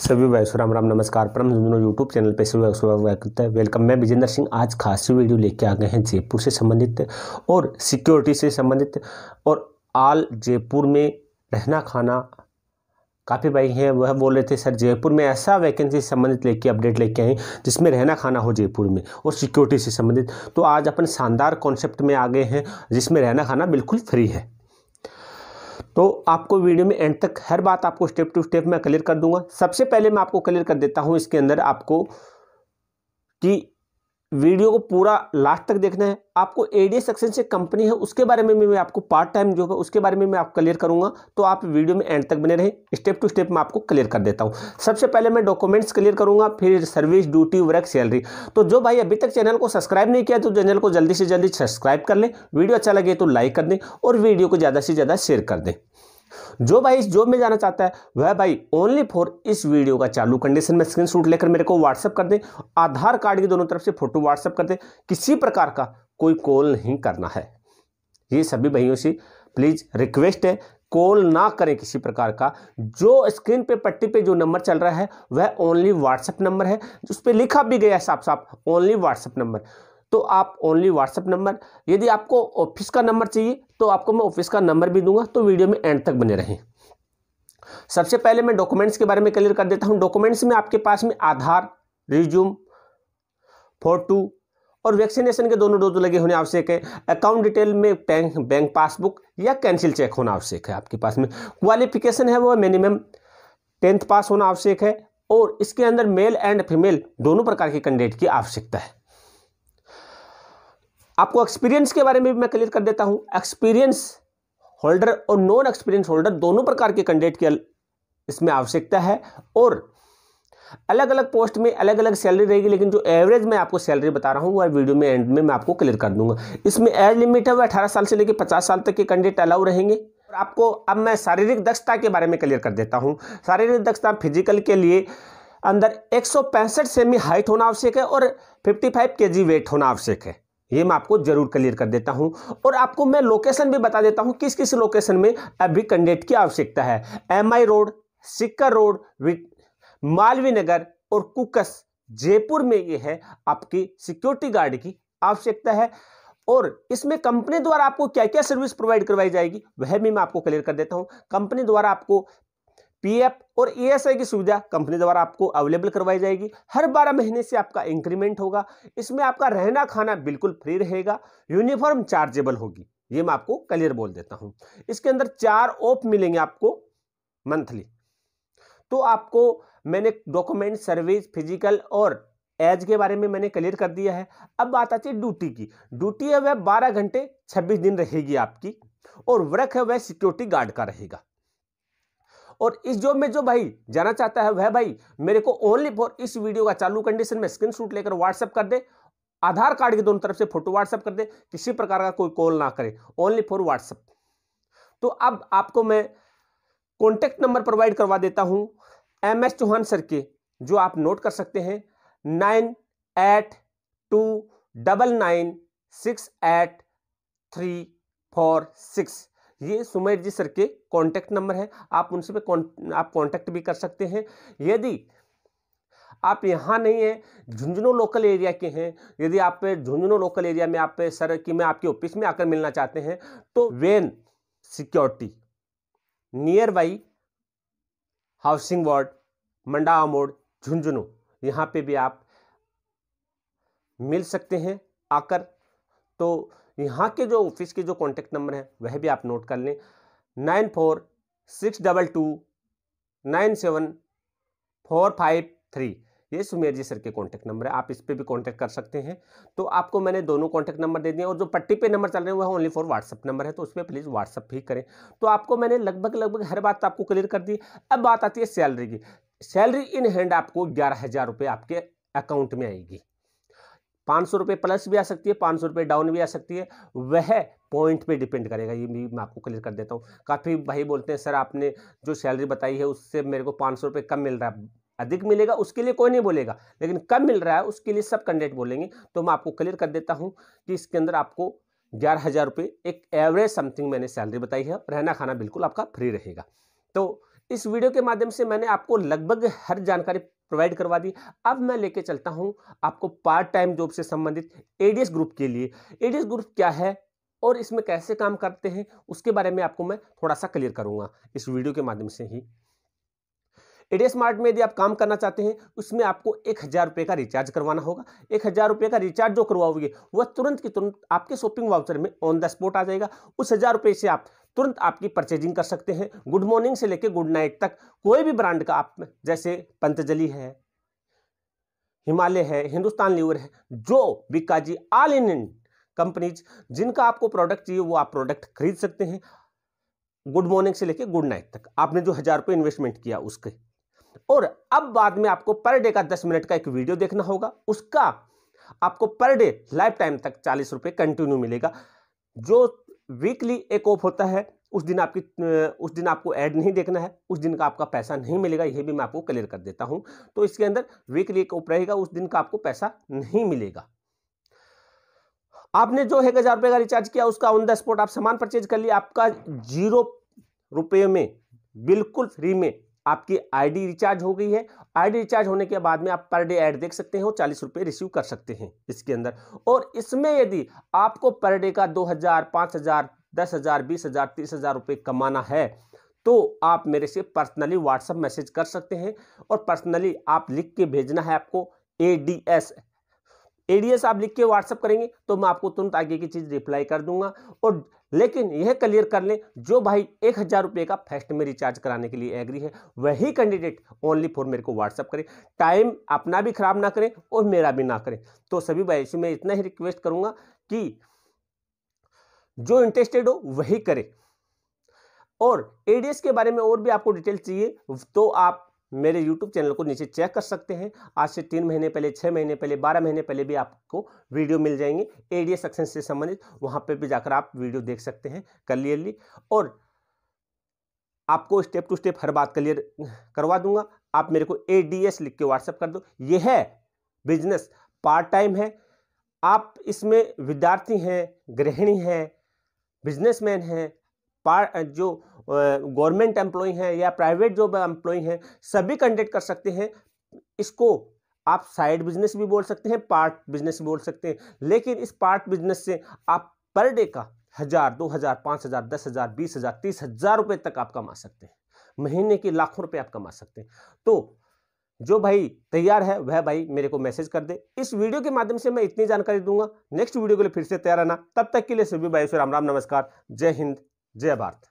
सभी वैसो राम राम नमस्कार परम दोनों यूट्यूब चैनल पर सभी स्वागत है वेलकम मैं विजेंद्र सिंह आज खासी वीडियो लेके आ गए हैं जयपुर से संबंधित और सिक्योरिटी से संबंधित और आल जयपुर में रहना खाना काफ़ी भाई हैं वह बोल रहे थे सर जयपुर में ऐसा वैकेंसी से संबंधित लेके अपडेट लेके आए जिसमें रहना खाना हो जयपुर में और सिक्योरिटी से संबंधित तो आज अपन शानदार कॉन्सेप्ट में आ गए हैं जिसमें रहना खाना बिल्कुल फ्री है तो आपको वीडियो में एंड तक हर बात आपको स्टेप टू स्टेप मैं क्लियर कर दूंगा सबसे पहले मैं आपको क्लियर कर देता हूं इसके अंदर आपको कि वीडियो को पूरा लास्ट तक देखना है आपको एडीएस सेक्शन से कंपनी है उसके बारे में मैं आपको पार्ट टाइम जो है उसके बारे में मैं आपको क्लियर करूंगा तो आप वीडियो में एंड तक बने रहें स्टेप टू स्टेप मैं आपको क्लियर कर देता हूं सबसे पहले मैं डॉक्यूमेंट्स क्लियर करूंगा फिर सर्विस ड्यूटी वर्क सैलरी तो जो भाई अभी तक चैनल को सब्सक्राइब नहीं किया तो चैनल को जल्दी से जल्दी सब्सक्राइब कर लें वीडियो अच्छा लगे तो लाइक कर दें और वीडियो को ज़्यादा से ज़्यादा शेयर कर दें जो भाई इस जॉब में जाना चाहता है वह भाई ओनली फॉर इस वीडियो का चालू कंडीशन में स्क्रीनशॉट लेकर मेरे को व्हाट्सअप कर दे आधार कार्ड की दोनों तरफ से फोटो व्हाट्सअप कर दे किसी प्रकार का कोई कॉल नहीं करना है ये सभी भाइयों से प्लीज़ रिक्वेस्ट है कॉल ना करें किसी प्रकार का जो स्क्रीन पे पट्टी पे जो नंबर चल रहा है वह ओनली व्हाट्सएप नंबर है उस पर लिखा भी गया है साफ साफ ओनली व्हाट्सएप नंबर तो आप ओनली व्हाट्सअप नंबर यदि आपको ऑफिस का नंबर चाहिए तो आपको मैं ऑफिस का नंबर भी दूंगा तो वीडियो में एंड तक बने रहें सबसे पहले मैं डॉक्यूमेंट्स के बारे में क्लियर कर देता हूं डॉक्यूमेंट्स में आपके पास में आधार रिज्यूम फोटो और वैक्सीनेशन के दोनों डोज लगे होने आवश्यक है अकाउंट डिटेल में बैंक बैंक पासबुक या कैंसिल चेक होना आवश्यक है आपके पास में क्वालिफिकेशन है वो मिनिमम टेंथ पास होना आवश्यक है और इसके अंदर मेल एंड फीमेल दोनों प्रकार के कैंडिडेट की आवश्यकता है आपको एक्सपीरियंस के बारे में भी मैं क्लियर कर देता हूं एक्सपीरियंस होल्डर और नॉन एक्सपीरियंस होल्डर दोनों प्रकार के कैंडिडेट की इसमें आवश्यकता है और अलग अलग पोस्ट में अलग अलग सैलरी रहेगी लेकिन जो एवरेज मैं आपको सैलरी बता रहा हूँ वह वीडियो में एंड में मैं आपको क्लियर कर दूंगा इसमें एज लिमिट है वह अठारह साल से लेकर पचास साल तक के कैंडिडेट अलाउ रहेंगे और आपको अब मैं शारीरिक दक्षता के बारे में क्लियर कर देता हूँ शारीरिक दक्षता फिजिकल के लिए अंदर एक सेमी हाइट होना आवश्यक है और फिफ्टी फाइव वेट होना आवश्यक है ये मैं आपको जरूर क्लियर कर देता हूँ और आपको मैं लोकेशन भी बता देता हूं किस किस लोकेशन में अभी कैंडिडेट की आवश्यकता है M I road Sikar road Malviya Nagar और कुकस जयपुर में ये है आपकी सिक्योरिटी गार्ड की आवश्यकता है और इसमें कंपनी द्वारा आपको क्या क्या सर्विस प्रोवाइड करवाई जाएगी वह भी मैं आपको क्लियर कर देता हूं कंपनी द्वारा आपको पीएफ और ईएसआई की सुविधा कंपनी द्वारा आपको अवेलेबल करवाई जाएगी हर बारह महीने से आपका इंक्रीमेंट होगा इसमें आपका रहना खाना बिल्कुल फ्री रहेगा यूनिफॉर्म चार्जेबल होगी ये मैं आपको क्लियर बोल देता हूँ इसके अंदर चार ऑफ मिलेंगे आपको मंथली तो आपको मैंने डॉक्यूमेंट सर्विस फिजिकल और एज के बारे में मैंने क्लियर कर दिया है अब बात आती है ड्यूटी की ड्यूटी है वह बारह घंटे छब्बीस दिन रहेगी आपकी और वर्क है वह सिक्योरिटी गार्ड का रहेगा और इस जॉब में जो भाई जाना चाहता है वह भाई मेरे को ओनली फॉर इस वीडियो का चालू कंडीशन में शूट लेकर व्हाट्सअप कर दे आधार कार्ड के दोनों तरफ से फोटो व्हाट्सअप कर दे किसी प्रकार का कोई कॉल ना करे ओनली फॉर व्हाट्सअप तो अब आपको मैं कॉन्टेक्ट नंबर प्रोवाइड करवा देता हूं एम एस चौहान सर के जो आप नोट कर सकते हैं nine eight two double nine six eight three four six ये सुमेर जी सर के कॉन्टैक्ट नंबर है आप उनसे पे आप कॉन्टैक्ट भी कर सकते हैं यदि आप यहाँ नहीं हैं झुंझुनू लोकल एरिया के हैं यदि आप झुंझुनू लोकल एरिया में आप सर कि मैं आपके ऑफिस में आकर मिलना चाहते हैं तो वेन security near by housing ward Mandawa मोड़ झुंझुनू यहाँ पे भी आप मिल सकते हैं आकर तो यहाँ के जो ऑफिस के जो कॉन्टैक्ट नंबर हैं वह भी आप नोट कर लें nine four six double two nine seven four five three ये सुमेर जी सर के कॉन्टैक्ट नंबर है आप इस पर भी कॉन्टैक्ट कर सकते हैं तो आपको मैंने दोनों कॉन्टैक्ट नंबर दे दिए और जो पट्टी पे नंबर चल रहे हैं वह ओनली फॉर व्हाट्सअप नंबर है तो उस पर प्लीज़ व्हाट्सअप भी करें तो आपको मैंने लगभग लगभग हर बात आपको क्लियर कर दी अब बात आती है सैलरी की सैलरी इन हैंड आपको ग्यारह हज़ार रुपये आपके अकाउंट में आएगी पाँच सौ रुपये प्लस भी आ सकती है पाँच सौ रुपये डाउन भी आ सकती है वह पॉइंट पे डिपेंड करेगा ये भी मैं आपको क्लियर कर देता हूँ काफ़ी भाई बोलते हैं सर आपने जो सैलरी बताई है उससे मेरे को पाँच सौ रुपये कम मिल रहा है अधिक मिलेगा उसके लिए कोई नहीं बोलेगा लेकिन कम मिल रहा है उसके लिए सब कैंडिडेट बोलेंगे तो मैं आपको क्लियर कर देता हूँ कि इसके अंदर आपको ग्यारह हज़ार रुपये एक एवरेज समथिंग मैंने सैलरी बताई है रहना खाना बिल्कुल आपका फ्री रहेगा तो इस वीडियो के माध्यम से मैंने आपको लगभग हर जानकारी प्रोवाइड करवा दी अब मैं लेके चलता हूं आपको पार्ट टाइम जॉब से संबंधित एडीएस ग्रुप के लिए एडीएस ग्रुप क्या है और इसमें कैसे काम करते हैं उसके बारे में आपको मैं थोड़ा सा क्लियर करूंगा इस वीडियो के माध्यम से ही एडीएस मार्ट में यदि आप काम करना चाहते हैं उसमें आपको एक हज़ार रुपये का रिचार्ज करवाना होगा एक हज़ार रुपये का रिचार्ज जो करवाओगे वह तुरंत की तुरंत आपके शॉपिंग वाउचर में ऑन द स्पॉट आ जाएगा उस हज़ार रुपये से आप तुरंत आपकी परचेजिंग कर सकते हैं गुड मॉर्निंग से लेकर गुड नाइट तक कोई भी ब्रांड का आप जैसे पंतजलि है हिमालय है हिंदुस्तान लीवर है जो बिकाजी ऑल इन इंड कंपनीज जिनका आपको प्रोडक्ट चाहिए वो आप प्रोडक्ट खरीद सकते हैं गुड मॉर्निंग से लेकर गुड नाइट तक आपने जो हज़ार रुपये इन्वेस्टमेंट किया उसके और अब बाद में आपको पर डे का दस मिनट का एक वीडियो देखना होगा उसका आपको पर डे लाइफ टाइम तक चालीस रुपये कंटिन्यू मिलेगा जो वीकली एक ऑफ होता है उस दिन आपकी उस दिन आपको ऐड नहीं देखना है उस दिन का आपका पैसा नहीं मिलेगा यह भी मैं आपको क्लियर कर देता हूं तो इसके अंदर वीकली एक ऑफ रहेगा उस दिन का आपको पैसा नहीं मिलेगा आपने जो एक हज़ार रुपए का रिचार्ज किया उसका ऑन द स्पॉट आप सामान परचेज कर लिया आपका जीरो रुपये में बिल्कुल फ्री में आपकी आईडी रिचार्ज हो गई है आईडी रिचार्ज होने के बाद में आप पर डे ऐड देख सकते हैं चालीस रुपए रिसीव कर सकते हैं इसके अंदर और इसमें यदि आपको पर डे का दो हज़ार पांच हज़ार दस हज़ार बीस हज़ार तीस हज़ार रुपए कमाना है तो आप मेरे से पर्सनली व्हाट्सअप मैसेज कर सकते हैं और पर्सनली आप लिख के भेजना है आपको ए डी एस एडीएस आप लिख के व्हाट्सअप करेंगे तो मैं आपको तुरंत आगे की चीज़ रिप्लाई कर दूंगा और लेकिन यह क्लियर कर लें जो भाई एक हज़ार रुपये का फेस्ट में रिचार्ज कराने के लिए एग्री है वही कैंडिडेट ओनली फॉर मेरे को व्हाट्सअप करें टाइम अपना भी ख़राब ना करें और मेरा भी ना करें तो सभी भाई से मैं इतना ही रिक्वेस्ट करूंगा कि जो इंटरेस्टेड हो वही करें और एडीएस के बारे में और भी आपको डिटेल चाहिए तो आप मेरे यूट्यूब चैनल को नीचे चेक कर सकते हैं आज से तीन महीने पहले छः महीने पहले बारह महीने पहले भी आपको वीडियो मिल जाएंगे एडीए सेक्शन से संबंधित वहाँ पर भी जाकर आप वीडियो देख सकते हैं क्लियरली और आपको स्टेप टू स्टेप हर बात क्लियर करवा दूंगा आप मेरे को ए डी एस लिख के व्हाट्सएप कर दो ये है बिजनेस पार्ट टाइम है आप इसमें विद्यार्थी हैं गृहिणी हैं बिजनेसमैन हैं पार जो गवर्नमेंट एम्प्लॉय हैं या प्राइवेट जो एम्प्लॉय हैं सभी कंडक्ट कर सकते हैं इसको आप साइड बिजनेस भी बोल सकते हैं पार्ट बिजनेस भी बोल सकते हैं लेकिन इस पार्ट बिजनेस से आप पर डे का हज़ार दो हज़ार पाँच हज़ार दस हज़ार बीस हज़ार तीस हज़ार रुपये तक आप कमा सकते हैं महीने के लाखों रुपये आप कमा सकते हैं तो जो भाई तैयार है वह भाई मेरे को मैसेज कर दे इस वीडियो के माध्यम से मैं इतनी जानकारी दूंगा नेक्स्ट वीडियो के लिए फिर से तैयार रहना तब तक के लिए सभी भाई से राम राम नमस्कार जय हिंद जय भारत